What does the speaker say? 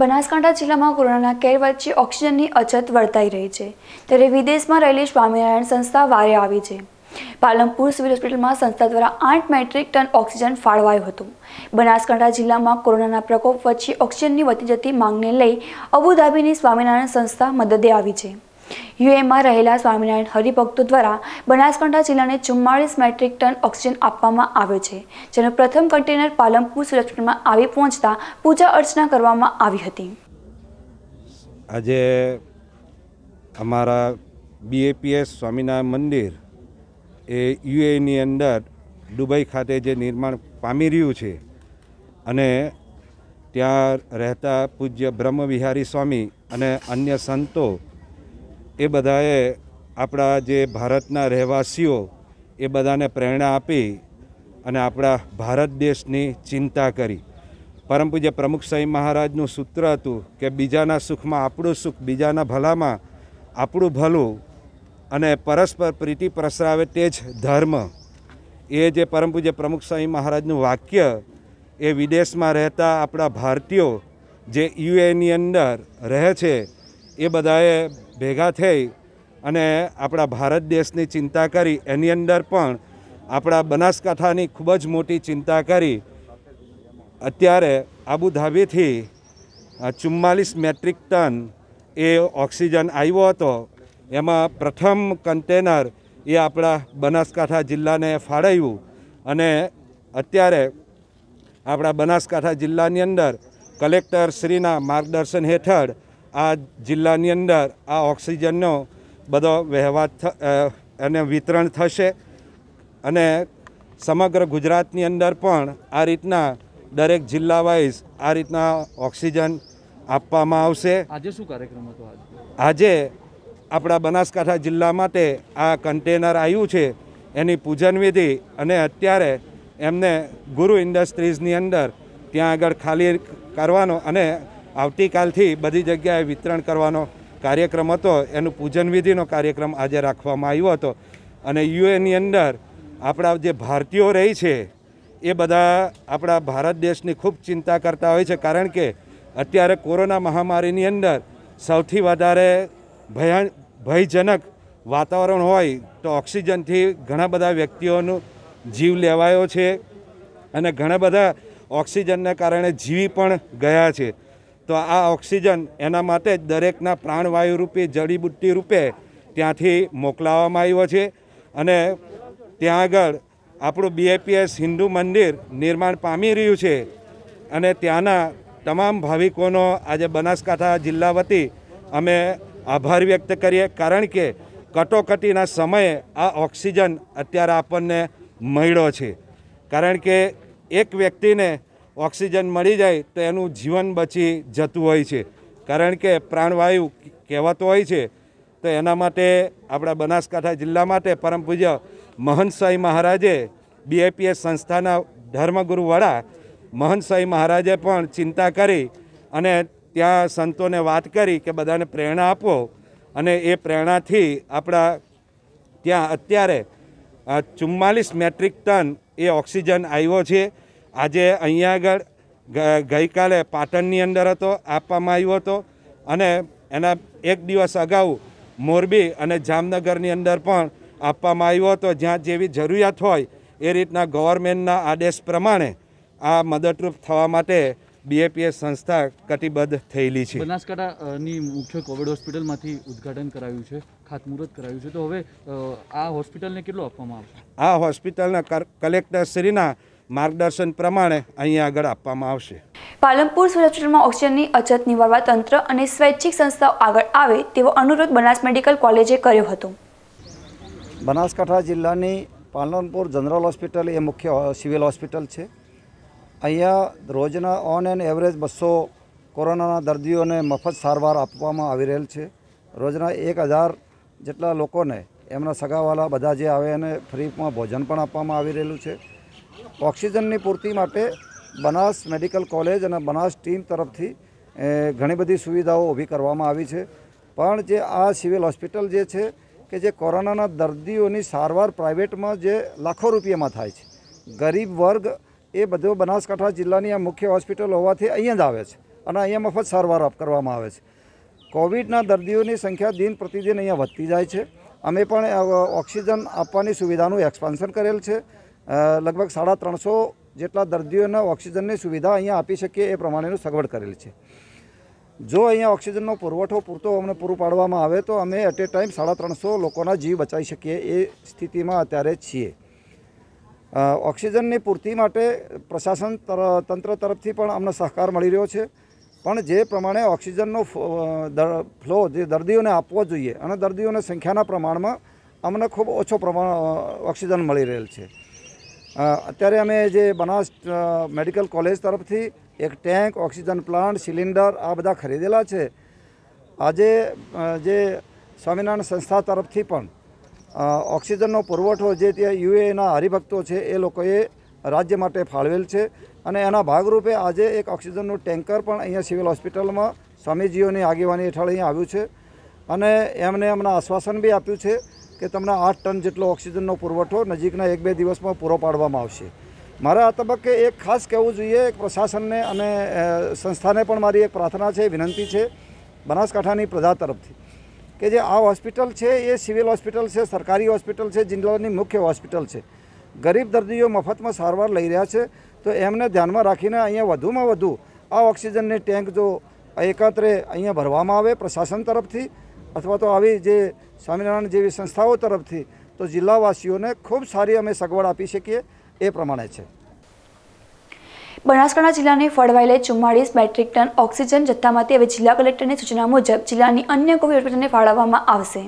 બનાસકાંઠા જિલ્લામાં કોરોનાના કેર વચ્ચે ઓક્સિજનની અછત વર્તાઈ રહી છે ત્યારે વિદેશમાં રહેલી સ્વામિનારાયણ સંસ્થા વારે આવી છે પાલનપુર સિવિલ હોસ્પિટલમાં સંસ્થા દ્વારા આઠ મેટ્રિક ટન ઓક્સિજન ફાળવાયું હતું બનાસકાંઠા જિલ્લામાં કોરોનાના પ્રકોપ વચ્ચે ઓક્સિજનની વધતી જતી માંગને લઈ અબુધાબીની સ્વામિનારાયણ સંસ્થા મદદે આવી છે યુએમાં રહેલા સ્વામિનારાયણ હરિભક્તો દ્વારા બનાસકાંઠા જિલ્લાને ચુમ્માળીસ મેટ્રિક ટન ઓક્સિજન આપવામાં આવ્યો છે જેનો પ્રથમ કન્ટેનર પાલનપુર સુરક્ષણમાં આવી પહોંચતા પૂજા અર્ચના કરવામાં આવી હતી આજે અમારા બીએપીએસ સ્વામિનારાયણ મંદિર એ યુએની અંદર દુબઈ ખાતે જે નિર્માણ પામી રહ્યું છે અને ત્યાં રહેતા પૂજ્ય બ્રહ્મવિહારી સ્વામી અને અન્ય સંતો એ બધાએ આપણા જે ભારતના રહેવાસીઓ એ બધાને પ્રેરણા આપી અને આપણા ભારત દેશની ચિંતા કરી પરમ પૂજ્ય પ્રમુખ સાંઈ મહારાજનું સૂત્ર હતું કે બીજાના સુખમાં આપણું સુખ બીજાના ભલામાં આપણું ભલું અને પરસ્પર પ્રીતિ પ્રસરાવે તે જ ધર્મ એ જે પરમ પૂજ્ય પ્રમુખ સાંઈ મહારાજનું વાક્ય એ વિદેશમાં રહેતા આપણા ભારતીયો જે યુએની અંદર રહે છે એ બધાએ ભેગા થઈ અને આપણા ભારત દેશની ચિંતા કરી એની અંદર પણ આપણા બનાસકાંઠાની ખૂબ જ મોટી ચિંતા કરી અત્યારે આબુધાબીથી ચુમ્માલીસ મેટ્રિક ટન એ ઓક્સિજન આવ્યો હતો એમાં પ્રથમ કન્ટેનર એ આપણા બનાસકાંઠા જિલ્લાને ફાળવ્યું અને અત્યારે આપણા બનાસકાંઠા જિલ્લાની અંદર કલેક્ટર શ્રીના માર્ગદર્શન હેઠળ આ જિલ્લાની અંદર આ ઓક્સિજનનો બધો વહેવાર અને વિતરણ થશે અને સમગ્ર ગુજરાતની અંદર પણ આ રીતના દરેક જિલ્લા વાઇઝ આ રીતના ઓક્સિજન આપવામાં આવશે આજે શું કાર્યક્રમ હતો આજે આપણા બનાસકાંઠા જિલ્લા માટે આ કન્ટેનર આવ્યું છે એની પૂજન વિધિ અને અત્યારે એમને ગુરુ ઇન્ડસ્ટ્રીઝની અંદર ત્યાં આગળ ખાલી કરવાનો અને આવતીકાલથી બધી જગ્યાએ વિતરણ કરવાનો કાર્યક્રમ હતો એનું પૂજન વિધિનો કાર્યક્રમ આજે રાખવામાં આવ્યો હતો અને યુએની અંદર આપણા જે ભારતીયો રહી છે એ બધા આપણા ભારત દેશની ખૂબ ચિંતા કરતા હોય છે કારણ કે અત્યારે કોરોના મહામારીની અંદર સૌથી વધારે ભયા ભયજનક વાતાવરણ હોય તો ઓક્સિજનથી ઘણા બધા વ્યક્તિઓનું જીવ લેવાયો છે અને ઘણા બધા ઓક્સિજનને કારણે જીવી પણ ગયા છે તો આ ઓક્સિજન એના માટે જ દરેકના પ્રાણવાયુ જડીબુટ્ટી રૂપે ત્યાંથી મોકલાવવામાં આવ્યો છે અને ત્યાં આગળ આપણું બીએપીએસ હિન્દુ મંદિર નિર્માણ પામી રહ્યું છે અને ત્યાંના તમામ ભાવિકોનો આજે બનાસકાંઠા જિલ્લા વતી અમે આભાર વ્યક્ત કરીએ કારણ કે કટોકટીના સમયે આ ઓક્સિજન અત્યારે આપણને મળ્યો છે કારણ કે એક વ્યક્તિને ઓક્સિજન મળી જાય તો એનું જીવન બચી જતું હોય છે કારણ કે પ્રાણવાયુ કહેવાતો હોય છે તો એના માટે આપણા બનાસકાંઠા જિલ્લા માટે પરમ પૂજ્ય મહંતસાઈ મહારાજે બીએપીએસ સંસ્થાના ધર્મગુરુ વડા મહંતસાઈ મહારાજે પણ ચિંતા કરી અને ત્યાં સંતોને વાત કરી કે બધાને પ્રેરણા આપો અને એ પ્રેરણાથી આપણા ત્યાં અત્યારે ચુમ્માલીસ મેટ્રિક ટન એ ઓક્સિજન આવ્યો છે આજે અહીંયા આગળ ગઈકાલે પાટણની અંદર હતો આપવામાં આવ્યો હતો અને એના એક દિવસ અગાઉ મોરબી અને જામનગરની અંદર પણ આપવામાં આવ્યો હતો જ્યાં જેવી જરૂરિયાત હોય એ રીતના ગવર્મેન્ટના આદેશ પ્રમાણે આ મદદરૂપ થવા માટે બીએપીએસ સંસ્થા કટિબદ્ધ થયેલી છે બનાસકાંઠાની મુખ્ય કોવિડ હોસ્પિટલમાંથી ઉદ્ઘાટન કરાયું છે ખાતમુહૂર્ત કરાયું છે તો હવે આ હોસ્પિટલને કેટલું આપવામાં આવશે આ હોસ્પિટલના કલેક્ટરશ્રીના માર્ગદર્શન પ્રમાણે અહીંયા આગળ આપવામાં આવશે પાલનપુર હોસ્પિટલમાં ઓક્સિજનની અછત નિવારવા તંત્ર અને સ્વૈચ્છિક સંસ્થાઓ આગળ આવે તેવો અનુરોધ બનાસ મેડિકલ કોલેજે કર્યો હતો બનાસકાંઠા જિલ્લાની પાલનપુર જનરલ હોસ્પિટલ એ મુખ્ય સિવિલ હોસ્પિટલ છે અહીંયા રોજના ઓન એન્ડ એવરેજ બસો કોરોનાના દર્દીઓને મફત સારવાર આપવામાં આવી રહેલ છે રોજના એક હજાર જેટલા લોકોને એમના સગાવાલા બધા જે આવે એને ફ્રીમાં ભોજન પણ આપવામાં આવી રહેલું છે ઓક્સિજનની પૂર્તિ માટે બનાસ મેડિકલ કોલેજ અને બનાસ ટીમ તરફથી ઘણી બધી સુવિધાઓ ઊભી કરવામાં આવી છે પણ જે આ સિવિલ હોસ્પિટલ જે છે કે જે કોરોનાના દર્દીઓની સારવાર પ્રાઇવેટમાં જે લાખો રૂપિયામાં થાય છે ગરીબ વર્ગ એ બધો બનાસકાંઠા જિલ્લાની આ મુખ્ય હોસ્પિટલ હોવાથી અહીંયા જ આવે છે અને અહીંયા મફત સારવાર કરવામાં આવે છે કોવિડના દર્દીઓની સંખ્યા દિન પ્રતિદિન અહીંયા વધતી જાય છે અમે પણ ઓક્સિજન આપવાની સુવિધાનું એક્સપાન્શન કરેલ છે લગભગ સાડા ત્રણસો જેટલા દર્દીઓને ઓક્સિજનની સુવિધા અહીંયા આપી શકીએ એ પ્રમાણેનું સગવડ કરેલ છે જો અહીંયા ઓક્સિજનનો પુરવઠો પૂરતો અમને પૂરું પાડવામાં આવે તો અમે એટ એ ટાઈમ સાડા ત્રણસો લોકોના જીવ બચાવી શકીએ એ સ્થિતિમાં અત્યારે છીએ ઓક્સિજનની પૂર્તિ માટે પ્રશાસન તંત્ર તરફથી પણ અમને સહકાર મળી રહ્યો છે પણ જે પ્રમાણે ઓક્સિજનનો ફ્લો જે દર્દીઓને આપવો જોઈએ અને દર્દીઓને સંખ્યાના પ્રમાણમાં અમને ખૂબ ઓછો પ્રમાણ ઓક્સિજન મળી રહેલ છે અત્યારે અમે જે બનાસ મેડિકલ કોલેજ તરફથી એક ટેન્ક ઓક્સિજન પ્લાન્ટ સિલિન્ડર આ બધા ખરીદેલા છે આજે જે સ્વામિનારાયણ સંસ્થા તરફથી પણ ઓક્સિજનનો પુરવઠો જે ત્યાં યુએના હરિભક્તો છે એ લોકોએ રાજ્ય માટે ફાળવેલ છે અને એના ભાગરૂપે આજે એક ઓક્સિજનનું ટેન્કર પણ અહીંયા સિવિલ હોસ્પિટલમાં સ્વામીજીઓની આગેવાની હેઠળ અહીંયા આવ્યું છે અને એમને એમના આશ્વાસન બી આપ્યું છે કે તમને 8 ટન જેટલો ઓક્સિજનનો પુરવઠો નજીકના 1-2 દિવસમાં પૂરો પાડવામાં આવશે મારા આતબક એક ખાસ કહેવું જોઈએ એક પ્રશાસનને અને સંસ્થાને પણ મારી એક પ્રાર્થના છે વિનંતી છે બનાસકાઠાની પ્રધા તરફથી કે જે આ હોસ્પિટલ છે એ સિવિલ હોસ્પિટલ છે સરકારી હોસ્પિટલ છે જિંદવા ની મુખ્ય હોસ્પિટલ છે ગરીબ દર્દીઓ મફતમાં સારવાર લઈ રહ્યા છે તો એમને ધ્યાનમાં રાખીને અહીંયા વધુમાં વધુ આ ઓક્સિજનની ટેન્ક જો એકત્રે અહીંયા ભરવામાં આવે પ્રશાસન તરફથી અથવા તો આવી જે સ્વામિનારાયણ જેવી સંસ્થાઓ તરફથી તો જિલ્લાવાસીઓને ખૂબ સારી અમે સગવડ આપી શકીએ એ પ્રમાણે છે બનાસકાંઠા જિલ્લાને ફળવાઈ ચુમ્માળીસ મેટ્રિક ટન ઓક્સિજન જથ્થામાંથી હવે જિલ્લા કલેક્ટરની સૂચના મુજબ જિલ્લાની અન્ય કોવિડ હોસ્પિટલને ફાળવવામાં આવશે